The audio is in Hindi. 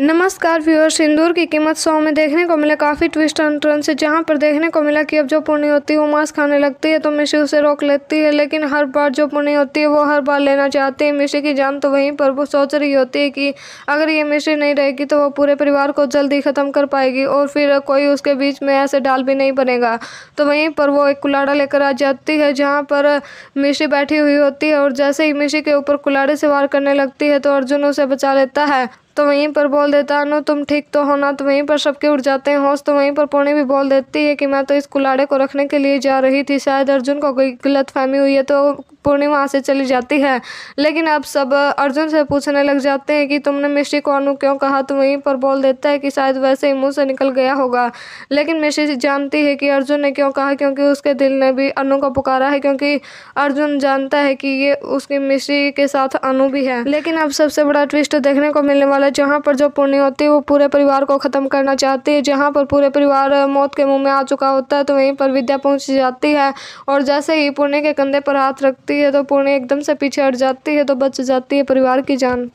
नमस्कार व्यूअर्स सिंदूर की कीमत सौ में देखने को मिला काफ़ी ट्विस्ट एंड टर्न से जहां पर देखने को मिला कि अब जो पुण्य होती है वो मांस खाने लगती है तो मिशी उसे रोक लेती है लेकिन हर बार जो पुण्य होती है वो हर बार लेना चाहती है मिशी की जान तो वहीं पर वो सोच रही होती है कि अगर ये मिशी नहीं रहेगी तो वो पूरे परिवार को जल्दी ख़त्म कर पाएगी और फिर कोई उसके बीच में ऐसे डाल भी नहीं बनेगा तो वहीं पर वो एक कुलाड़ा लेकर आ जाती है जहाँ पर मिशी बैठी हुई होती है और जैसे ही मिशी के ऊपर कुलाड़े से वार करने लगती है तो अर्जुन उसे बचा लेता है तो वहीं पर बोल देता है तुम ठीक तो हो ना तो वहीं पर सबके उठ जाते हैं होश तो वहीं पर पौने भी बोल देती है कि मैं तो इस कुलाड़े को रखने के लिए जा रही थी शायद अर्जुन को कोई गलत फहमी हुई है तो पूर्णी वहाँ से चली जाती है लेकिन अब सब अर्जुन से पूछने लग जाते हैं कि तुमने मिश्री को अनु क्यों कहा तो वहीं पर बोल देता है कि शायद वैसे ही मुँह से निकल गया होगा लेकिन मिश्री जानती है कि अर्जुन ने क्यों कहा क्योंकि उसके दिल ने भी अनु को पुकारा है क्योंकि अर्जुन जानता है कि ये उसकी मिश्री के साथ अनु भी है लेकिन अब सबसे बड़ा ट्विस्ट देखने को मिलने वाला है जहाँ पर जो पुण्य होते हैं वो पूरे परिवार को ख़त्म करना चाहते हैं जहाँ पर पूरे परिवार मौत के मुंह में आ चुका होता है तो वहीं पर विद्या पहुँच जाती है और जैसे ही पुण्य के कंधे पर हाथ रखती है तो पुण्य एकदम से पीछे हट जाती है तो बच जाती है परिवार की जान